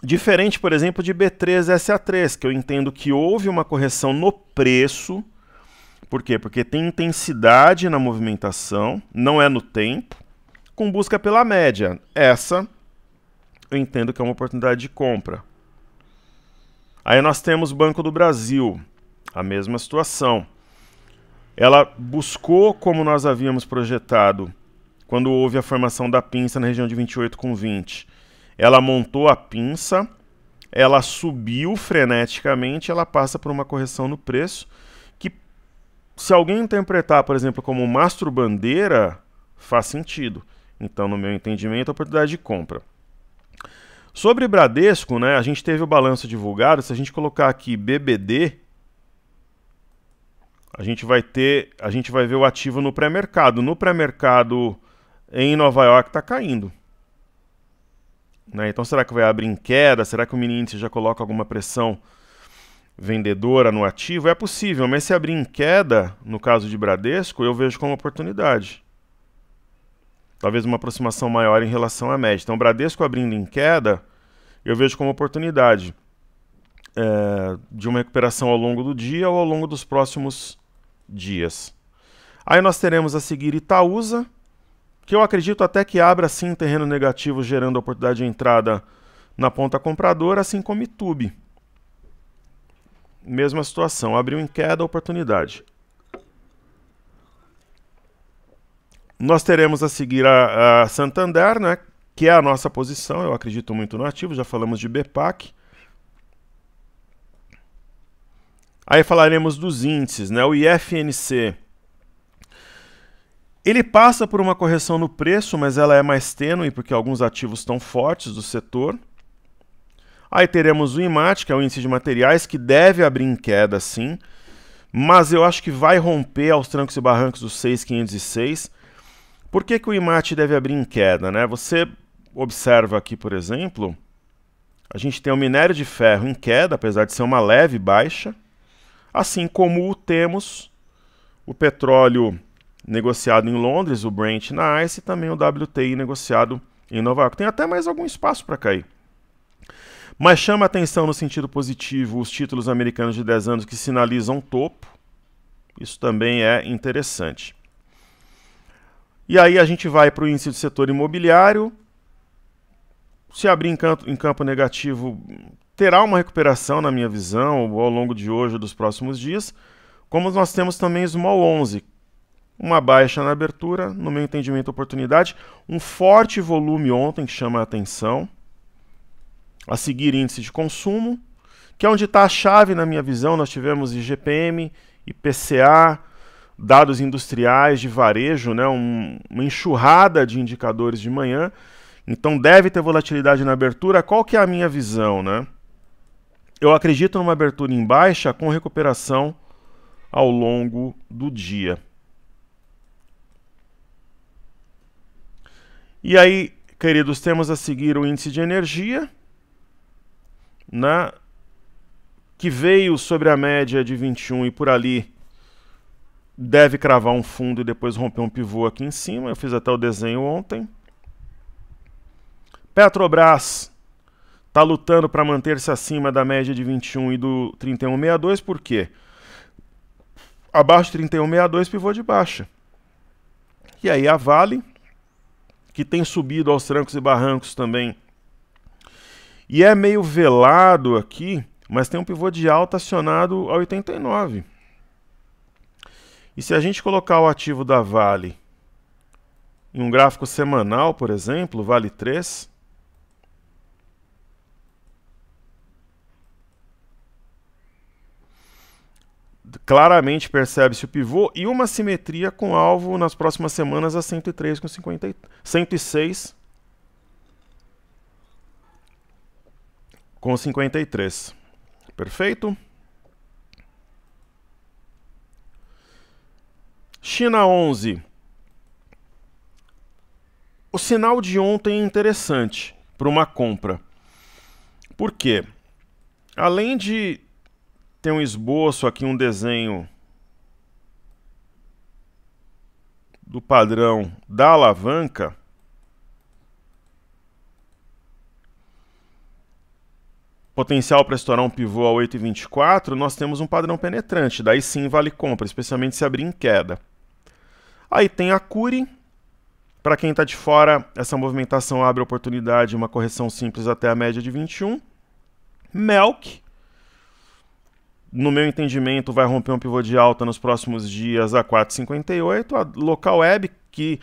Diferente, por exemplo, de B3SA3, que eu entendo que houve uma correção no preço. Por quê? Porque tem intensidade na movimentação, não é no tempo, com busca pela média. Essa eu entendo que é uma oportunidade de compra. Aí nós temos Banco do Brasil. A mesma situação. Ela buscou, como nós havíamos projetado, quando houve a formação da pinça na região de 28 com 20. Ela montou a pinça, ela subiu freneticamente, ela passa por uma correção no preço que se alguém interpretar, por exemplo, como mastro bandeira, faz sentido. Então, no meu entendimento, é oportunidade de compra. Sobre Bradesco, né, a gente teve o balanço divulgado, se a gente colocar aqui BBD, a gente vai ter, a gente vai ver o ativo no pré-mercado. No pré-mercado em Nova York está caindo. Né? Então será que vai abrir em queda? Será que o mini índice já coloca alguma pressão vendedora no ativo? É possível, mas se abrir em queda, no caso de Bradesco, eu vejo como oportunidade. Talvez uma aproximação maior em relação à média. Então Bradesco abrindo em queda, eu vejo como oportunidade. É, de uma recuperação ao longo do dia ou ao longo dos próximos dias. Aí nós teremos a seguir Itaúsa, que eu acredito até que abra sim terreno negativo, gerando oportunidade de entrada na ponta compradora, assim como Itube. Mesma situação, abriu em queda a oportunidade. Nós teremos a seguir a, a Santander, né, que é a nossa posição, eu acredito muito no ativo, já falamos de BPAC. Aí falaremos dos índices, né? O IFNC ele passa por uma correção no preço, mas ela é mais tênue porque alguns ativos estão fortes do setor. Aí teremos o IMAT, que é o índice de materiais, que deve abrir em queda sim, mas eu acho que vai romper aos trancos e barrancos dos 6,506. Por que, que o IMAT deve abrir em queda? Né? Você observa aqui, por exemplo, a gente tem o minério de ferro em queda, apesar de ser uma leve baixa assim como o temos o petróleo negociado em Londres, o Brent na ICE, e também o WTI negociado em Nova York. Tem até mais algum espaço para cair. Mas chama atenção no sentido positivo os títulos americanos de 10 anos que sinalizam topo. Isso também é interessante. E aí a gente vai para o índice do setor imobiliário. Se abrir em, campo, em campo negativo, terá uma recuperação, na minha visão, ao longo de hoje e dos próximos dias, como nós temos também Small 11, uma baixa na abertura, no meu entendimento, oportunidade, um forte volume ontem que chama a atenção, a seguir índice de consumo, que é onde está a chave, na minha visão, nós tivemos IGPM, IPCA, dados industriais de varejo, né, um, uma enxurrada de indicadores de manhã, então deve ter volatilidade na abertura, qual que é a minha visão, né? eu acredito numa abertura em baixa com recuperação ao longo do dia. E aí, queridos, temos a seguir o índice de energia, né, que veio sobre a média de 21 e por ali deve cravar um fundo e depois romper um pivô aqui em cima. Eu fiz até o desenho ontem. Petrobras está lutando para manter-se acima da média de 21 e do 31,62, por quê? Abaixo de 31,62, pivô de baixa. E aí a Vale, que tem subido aos trancos e barrancos também. E é meio velado aqui, mas tem um pivô de alta acionado a 89. E se a gente colocar o ativo da Vale em um gráfico semanal, por exemplo, Vale 3, claramente percebe-se o pivô e uma simetria com alvo nas próximas semanas a 103 com 50, 106 com 53. Perfeito? China 11. O sinal de ontem é interessante para uma compra. Por quê? Além de tem um esboço aqui, um desenho do padrão da alavanca. Potencial para estourar um pivô a 8,24, nós temos um padrão penetrante. Daí sim vale compra, especialmente se abrir em queda. Aí tem a Cury. Para quem está de fora, essa movimentação abre oportunidade, uma correção simples até a média de 21. Melk no meu entendimento, vai romper um pivô de alta nos próximos dias a 4,58. A local web que.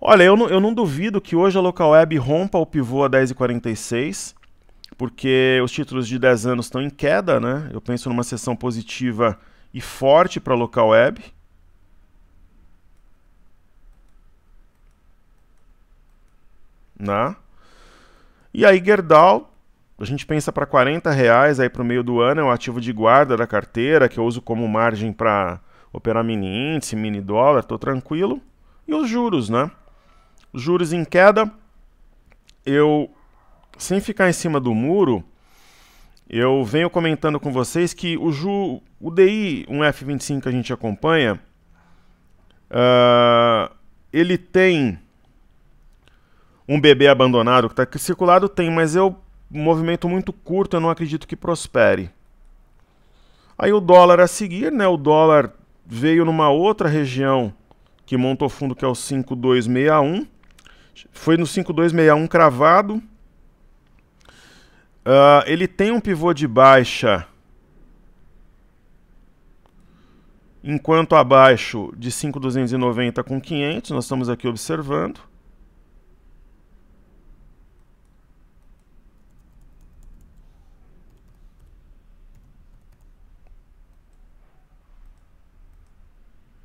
Olha, eu não, eu não duvido que hoje a local web rompa o pivô a 10,46, porque os títulos de 10 anos estão em queda, né? Eu penso numa sessão positiva e forte para a local web. Né? E aí, Gerdau a gente pensa para 40 reais aí para o meio do ano é o ativo de guarda da carteira que eu uso como margem para operar mini índice, mini dólar, estou tranquilo. E os juros, né? Os juros em queda, eu sem ficar em cima do muro, eu venho comentando com vocês que o, ju, o DI, um F25 que a gente acompanha, uh, ele tem um bebê abandonado que está circulado, tem, mas eu movimento muito curto, eu não acredito que prospere. Aí o dólar a seguir, né? O dólar veio numa outra região que montou fundo que é o 5261. Foi no 5261 cravado. Uh, ele tem um pivô de baixa enquanto abaixo de 5,290 com 500, nós estamos aqui observando.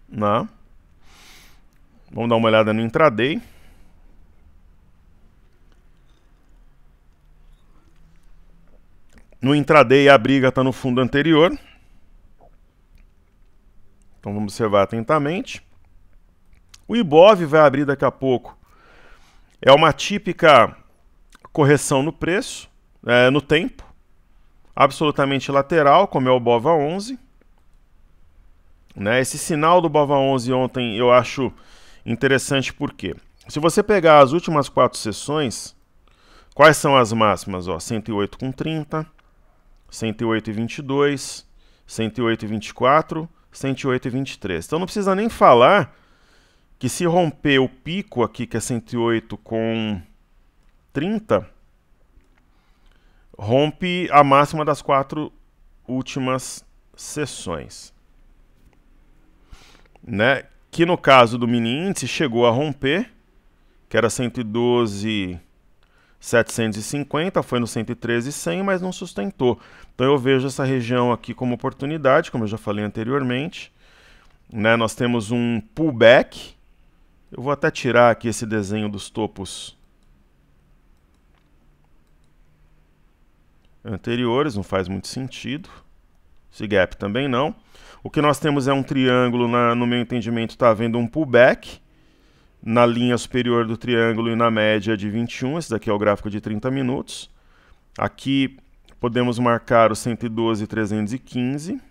Né? Vamos dar uma olhada no intraday. No intraday a briga está no fundo anterior. Então vamos observar atentamente. O IBOV vai abrir daqui a pouco. É uma típica correção no preço, é, no tempo, absolutamente lateral, como é o BOVA 11. Né? Esse sinal do Bova 11 ontem eu acho interessante porque se você pegar as últimas quatro sessões, quais são as máximas? Ó, 108,30, 108,22, 108,24, 108,23. Então não precisa nem falar que se romper o pico aqui, que é 108 com 30, rompe a máxima das quatro últimas sessões né? Que no caso do mini índice chegou a romper, que era 112 750, foi no 113,100, mas não sustentou. Então eu vejo essa região aqui como oportunidade, como eu já falei anteriormente. Né? Nós temos um pullback. Eu vou até tirar aqui esse desenho dos topos anteriores, não faz muito sentido. Esse gap também não. O que nós temos é um triângulo, na, no meu entendimento, está havendo um pullback na linha superior do triângulo e na média de 21. Esse daqui é o gráfico de 30 minutos. Aqui podemos marcar os 112 e 315.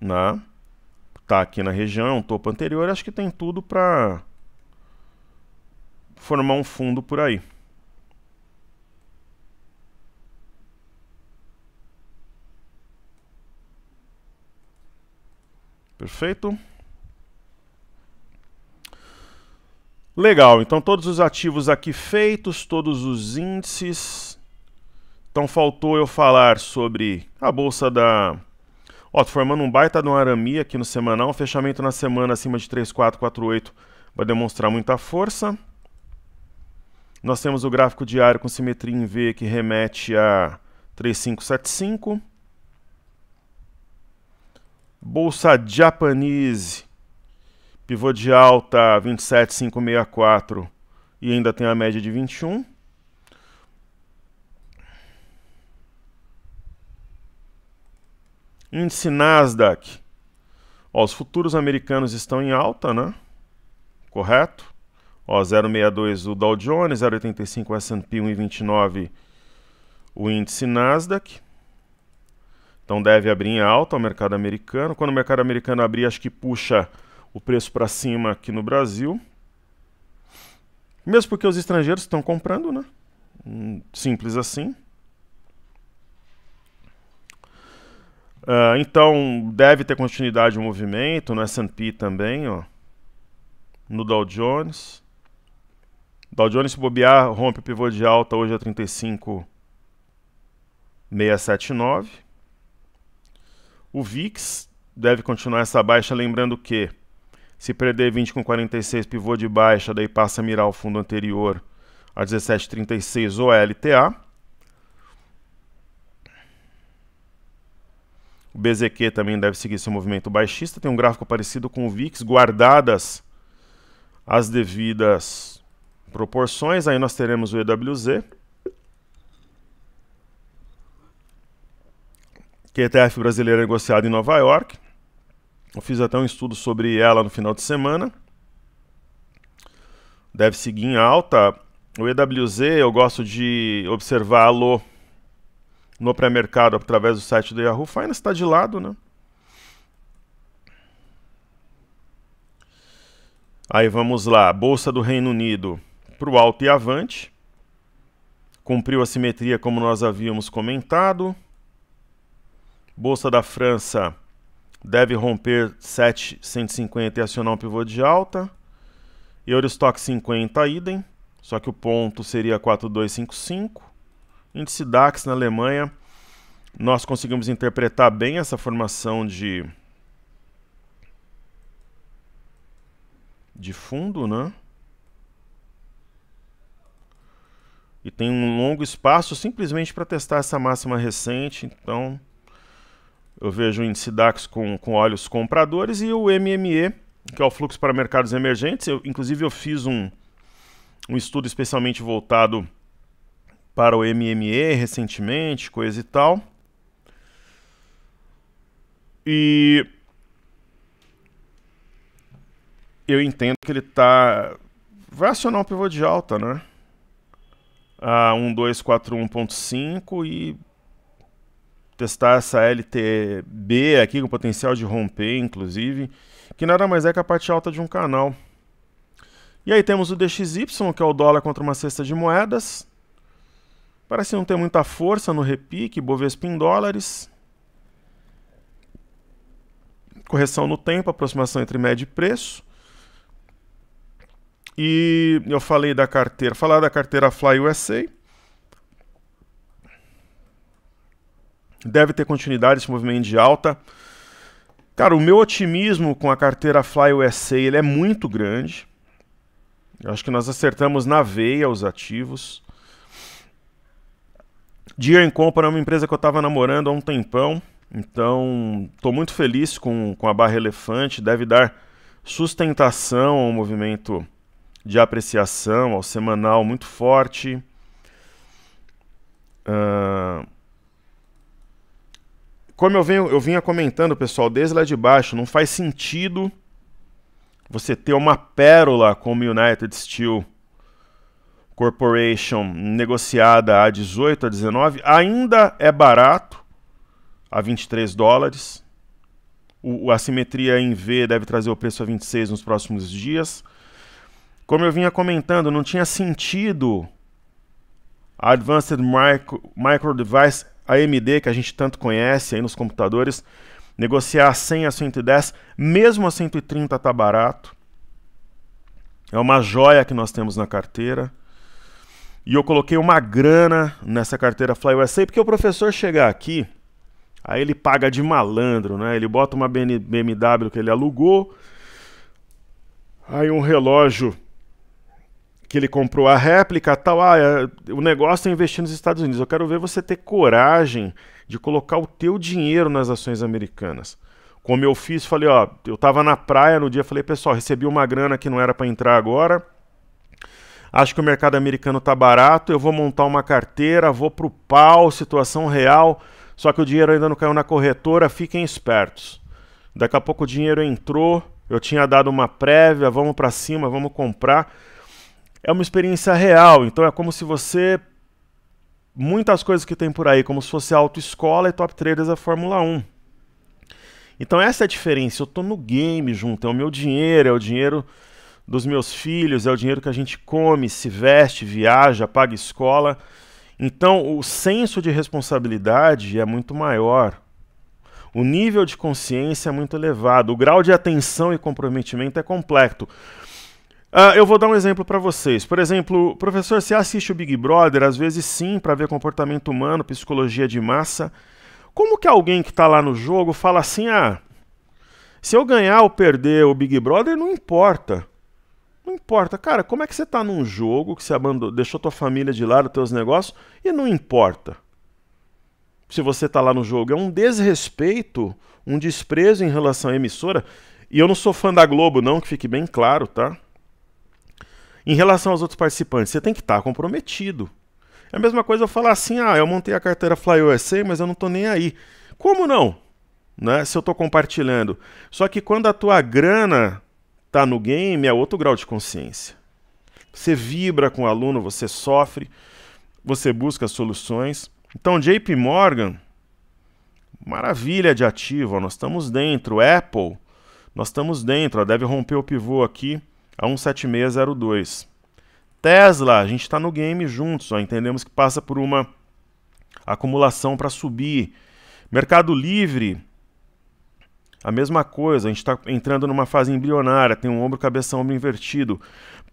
Na, tá aqui na região, topo anterior, acho que tem tudo para formar um fundo por aí. Perfeito? Legal, então todos os ativos aqui feitos, todos os índices. Então faltou eu falar sobre a bolsa da... Ó, tô formando um baita de um aramia aqui no semanal. Um fechamento na semana acima de 3448 vai demonstrar muita força. Nós temos o gráfico diário com simetria em V que remete a 3575. Bolsa Japanese, pivô de alta 27,564 e ainda tem a média de 21. Índice Nasdaq. Ó, os futuros americanos estão em alta, né? Correto? 0,62 o Dow Jones, 0,85 o S&P, 1,29 o índice Nasdaq. Então deve abrir em alta o mercado americano. Quando o mercado americano abrir, acho que puxa o preço para cima aqui no Brasil. Mesmo porque os estrangeiros estão comprando, né? Hum, simples assim. Uh, então deve ter continuidade o movimento no S&P também, ó. No Dow Jones. Dow Jones se bobear rompe o pivô de alta hoje a é 35.679. O VIX deve continuar essa baixa, lembrando que se perder 20 com 46 pivô de baixa, daí passa a mirar o fundo anterior a 17,36 ou LTA. O BZQ também deve seguir seu movimento baixista, tem um gráfico parecido com o VIX, guardadas as devidas proporções. Aí nós teremos o EWZ, que a ETF brasileira é negociada em Nova York. Eu fiz até um estudo sobre ela no final de semana. Deve seguir em alta. O EWZ eu gosto de observá-lo no pré-mercado através do site do Yahoo Finance. Está de lado, né? Aí vamos lá. Bolsa do Reino Unido para o alto e avante. Cumpriu a simetria como nós havíamos comentado. Bolsa da França deve romper 7,150 e acionar um pivô de alta. Eurostock 50, idem. Só que o ponto seria 4,255. Índice DAX na Alemanha. Nós conseguimos interpretar bem essa formação de, de fundo, né? E tem um longo espaço simplesmente para testar essa máxima recente, então eu vejo o índice DAX com, com olhos compradores e o MME, que é o fluxo para mercados emergentes. Eu, inclusive, eu fiz um, um estudo especialmente voltado para o MME recentemente, coisa e tal. E eu entendo que ele está vai acionar um pivô de alta, né? A 1.241.5 e testar essa LTB aqui com potencial de romper, inclusive, que nada mais é que a parte alta de um canal. E aí temos o DXY, que é o dólar contra uma cesta de moedas. Parece não ter muita força no repique, Bovespa em dólares. Correção no tempo, aproximação entre média e preço. E eu falei da carteira, falar da carteira Fly USA. Deve ter continuidade esse movimento de alta. Cara, o meu otimismo com a carteira Fly USA ele é muito grande. Eu acho que nós acertamos na veia os ativos. Deer Company é uma empresa que eu estava namorando há um tempão. Então, estou muito feliz com, com a barra elefante. Deve dar sustentação ao movimento de apreciação, ao semanal muito forte. Uh, como eu, venho, eu vinha comentando, pessoal, desde lá de baixo, não faz sentido você ter uma pérola como United Steel Corporation negociada a 18 a 19, ainda é barato, a 23 dólares. O, a simetria em V deve trazer o preço a 26 nos próximos dias. Como eu vinha comentando, não tinha sentido a Advanced Micro, Micro Device AMD que a gente tanto conhece aí nos computadores, negociar a 100 a 110, mesmo a 130 tá barato. É uma joia que nós temos na carteira. E eu coloquei uma grana nessa carteira FlyUSA porque o professor chegar aqui, aí ele paga de malandro, né? Ele bota uma BMW que ele alugou, aí um relógio que ele comprou a réplica tal. Ah, é, o negócio é investir nos Estados Unidos. Eu quero ver você ter coragem de colocar o teu dinheiro nas ações americanas. Como eu fiz, falei, ó, eu tava na praia no dia, falei, pessoal, recebi uma grana que não era para entrar agora. Acho que o mercado americano tá barato, eu vou montar uma carteira, vou pro pau, situação real. Só que o dinheiro ainda não caiu na corretora, fiquem espertos. Daqui a pouco o dinheiro entrou, eu tinha dado uma prévia, vamos para cima, vamos comprar. É uma experiência real, então é como se você. Muitas coisas que tem por aí, como se fosse autoescola e top traders da Fórmula 1. Então essa é a diferença. Eu estou no game junto, é o meu dinheiro, é o dinheiro dos meus filhos, é o dinheiro que a gente come, se veste, viaja, paga escola. Então, o senso de responsabilidade é muito maior. O nível de consciência é muito elevado. O grau de atenção e comprometimento é completo. Uh, eu vou dar um exemplo para vocês. Por exemplo, professor, você assiste o Big Brother, às vezes sim, para ver comportamento humano, psicologia de massa. Como que alguém que está lá no jogo fala assim, ah, se eu ganhar ou perder o Big Brother, não importa. Não importa. Cara, como é que você está num jogo que você abandonou, deixou tua família de lado, teus negócios, e não importa? Se você está lá no jogo, é um desrespeito, um desprezo em relação à emissora. E eu não sou fã da Globo, não, que fique bem claro, tá? Em relação aos outros participantes, você tem que estar comprometido. É a mesma coisa eu falar assim: ah, eu montei a carteira Fly USA, mas eu não estou nem aí. Como não? Né? Se eu estou compartilhando. Só que quando a tua grana está no game, é outro grau de consciência. Você vibra com o aluno, você sofre, você busca soluções. Então, JP Morgan, maravilha de ativo, ó, nós estamos dentro. Apple, nós estamos dentro, ó, deve romper o pivô aqui a 17602. Tesla, a gente está no game juntos, ó, entendemos que passa por uma acumulação para subir. Mercado Livre, a mesma coisa, a gente está entrando numa fase embrionária, tem um ombro, cabeça, ombro invertido.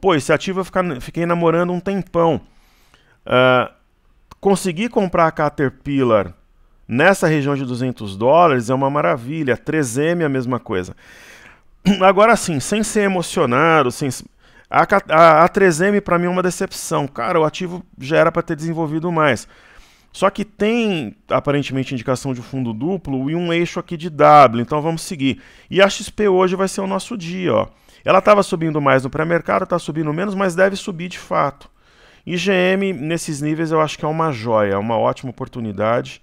Pô, esse ativo eu ficar, fiquei namorando um tempão. Uh, ah, consegui comprar a Caterpillar nessa região de 200 dólares é uma maravilha. 3M é a mesma coisa. Agora sim, sem ser emocionado, sem. A, a, a 3M para mim é uma decepção. Cara, o ativo já era para ter desenvolvido mais. Só que tem aparentemente indicação de fundo duplo e um eixo aqui de W, então vamos seguir. E a XP hoje vai ser o nosso dia, ó. Ela estava subindo mais no pré-mercado, está subindo menos, mas deve subir de fato. IGM, nesses níveis, eu acho que é uma joia, é uma ótima oportunidade.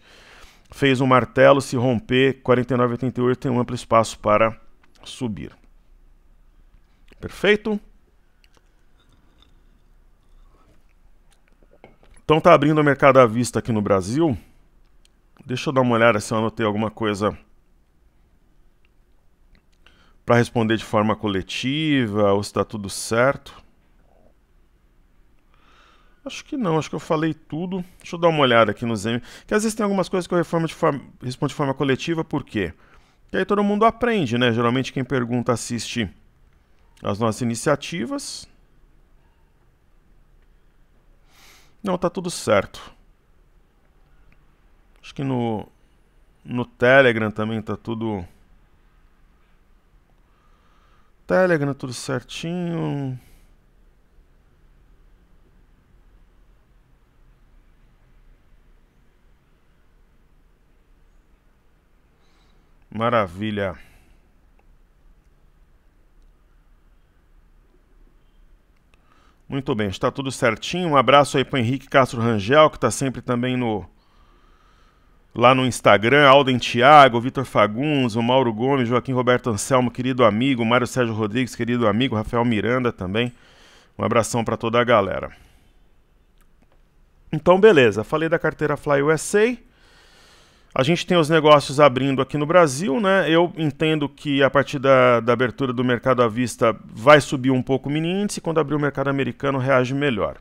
Fez um martelo, se romper, 49,88 tem um amplo espaço para subir. Perfeito? Então tá abrindo o mercado à vista aqui no Brasil. Deixa eu dar uma olhada se eu anotei alguma coisa para responder de forma coletiva ou se está tudo certo. Acho que não, acho que eu falei tudo. Deixa eu dar uma olhada aqui no Zen. Que às vezes tem algumas coisas que eu de forma, respondo de forma coletiva, por quê? Porque e aí todo mundo aprende, né? Geralmente quem pergunta assiste as nossas iniciativas. Não, tá tudo certo. Acho que no no Telegram também tá tudo Telegram tudo certinho. Maravilha. Muito bem, está tudo certinho. Um abraço aí para Henrique Castro Rangel, que está sempre também no lá no Instagram, Alden Thiago, Vitor Faguns, o Mauro Gomes, Joaquim Roberto Anselmo, querido amigo, Mário Sérgio Rodrigues, querido amigo, Rafael Miranda também. Um abração para toda a galera. Então, beleza. Falei da carteira Fly USA. A gente tem os negócios abrindo aqui no Brasil, né? Eu entendo que a partir da, da abertura do mercado à vista vai subir um pouco o mini índice, quando abrir o mercado americano reage melhor.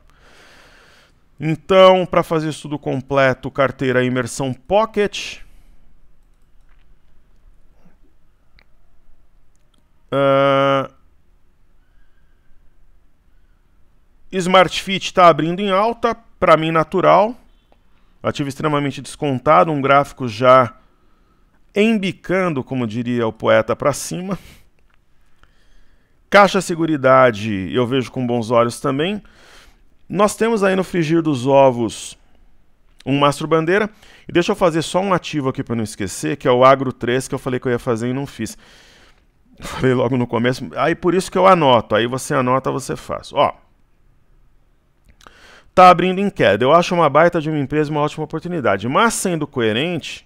Então, para fazer isso tudo completo, carteira imersão Pocket. Uh, Smart Fit está abrindo em alta, para mim natural ativo extremamente descontado, um gráfico já embicando, como diria o poeta, para cima. Caixa Seguridade, eu vejo com bons olhos também. Nós temos aí no frigir dos ovos um mastro bandeira. E deixa eu fazer só um ativo aqui para não esquecer, que é o Agro 3, que eu falei que eu ia fazer e não fiz. Falei logo no começo. Aí por isso que eu anoto. Aí você anota, você faz. Ó, está abrindo em queda. Eu acho uma baita de uma empresa uma ótima oportunidade. Mas sendo coerente,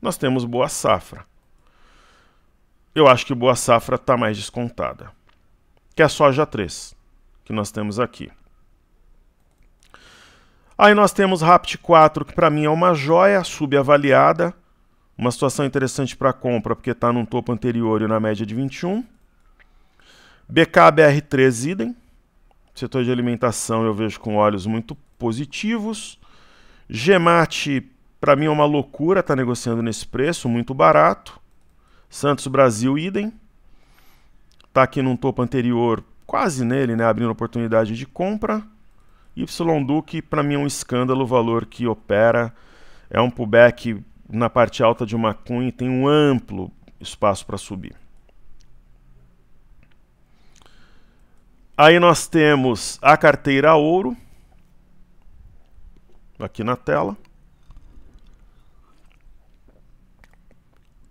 nós temos boa safra. Eu acho que boa safra está mais descontada. Que é a soja 3 que nós temos aqui. Aí nós temos Rapt 4, que para mim é uma joia subavaliada. Uma situação interessante para compra, porque está no topo anterior e na média de 21. BKBR3 idem. Setor de alimentação eu vejo com olhos muito positivos. Gemate, para mim é uma loucura estar tá negociando nesse preço, muito barato. Santos Brasil idem. Está aqui num topo anterior, quase nele, né, abrindo oportunidade de compra. Y Duque, para mim é um escândalo o valor que opera. É um pullback na parte alta de uma cunha e tem um amplo espaço para subir. Aí nós temos a carteira ouro, aqui na tela.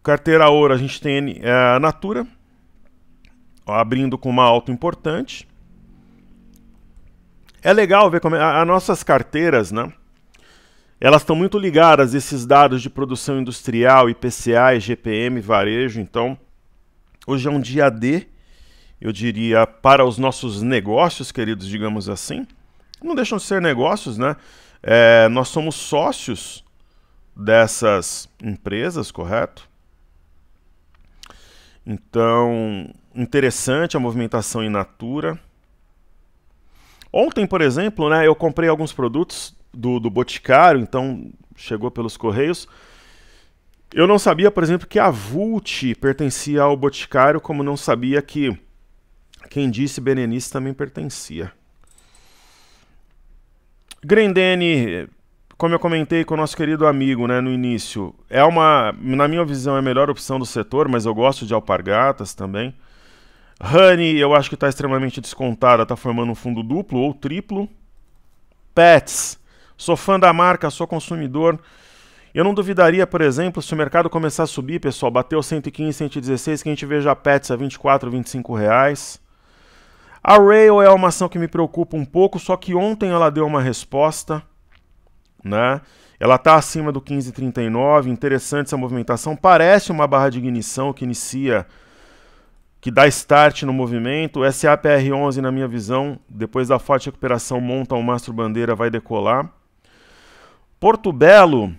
Carteira ouro a gente tem é, a Natura, ó, abrindo com uma alta importante. É legal ver como é, as nossas carteiras, né? Elas estão muito ligadas a esses dados de produção industrial, IPCA, IGPM, varejo. Então, hoje é um dia D eu diria, para os nossos negócios, queridos, digamos assim. Não deixam de ser negócios, né? É, nós somos sócios dessas empresas, correto? Então, interessante a movimentação in natura. Ontem, por exemplo, né, eu comprei alguns produtos do, do Boticário, então chegou pelos correios. Eu não sabia, por exemplo, que a Vult pertencia ao Boticário, como não sabia que quem disse Berenice também pertencia. Grendene, como eu comentei com o nosso querido amigo né, no início, é uma, na minha visão, é a melhor opção do setor, mas eu gosto de alpargatas também. Honey, eu acho que está extremamente descontada, está formando um fundo duplo ou triplo. Pets, sou fã da marca, sou consumidor. Eu não duvidaria, por exemplo, se o mercado começar a subir, pessoal, bateu 115, 116, que a gente veja Pets a 24, 25 reais. A Rail é uma ação que me preocupa um pouco, só que ontem ela deu uma resposta, né? Ela está acima do 15,39, interessante essa movimentação. Parece uma barra de ignição que inicia, que dá start no movimento. SAPR11, na minha visão, depois da forte recuperação, monta um mastro bandeira, vai decolar. Porto Belo,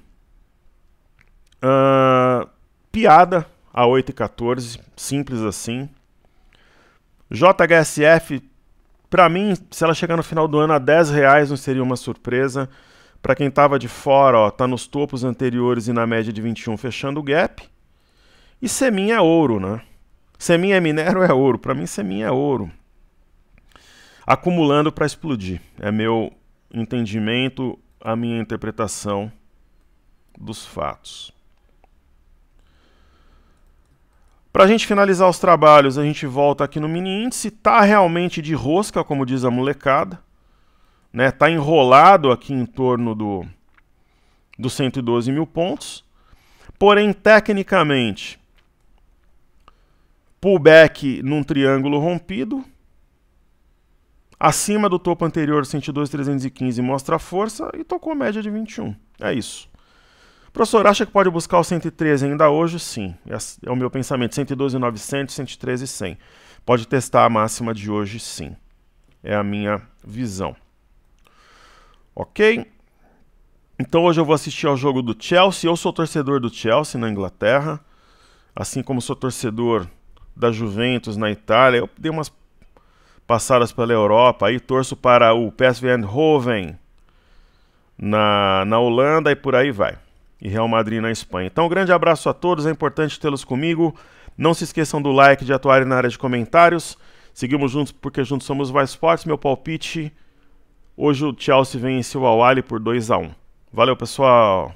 uh, piada a 8,14, simples assim. JHSF, para mim, se ela chegar no final do ano a 10 reais não seria uma surpresa. Para quem estava de fora, ó, tá nos topos anteriores e na média de 21 fechando o gap. E Semin é ouro, né? Semin é minério é ouro. Para mim Semin é ouro. Acumulando para explodir. É meu entendimento, a minha interpretação dos fatos. Para a gente finalizar os trabalhos, a gente volta aqui no mini índice. Tá realmente de rosca, como diz a molecada. Né? Tá enrolado aqui em torno do dos 112 mil pontos. Porém, tecnicamente, pullback num triângulo rompido. Acima do topo anterior, 102,315 mostra força e tocou média de 21. É isso. Professor, acha que pode buscar o 113 ainda hoje? Sim, é, é o meu pensamento. 112,900, 113,100. Pode testar a máxima de hoje? Sim. É a minha visão. Ok? Então hoje eu vou assistir ao jogo do Chelsea. Eu sou torcedor do Chelsea na Inglaterra, assim como sou torcedor da Juventus na Itália. Eu dei umas passadas pela Europa aí, torço para o PSV Eindhoven na, na Holanda e por aí vai e Real Madrid na Espanha. Então, um grande abraço a todos, é importante tê-los comigo. Não se esqueçam do like, de atuarem na área de comentários. Seguimos juntos porque juntos somos mais fortes. Meu palpite: hoje o Chelsea venceu o Al por 2 a 1. Valeu, pessoal.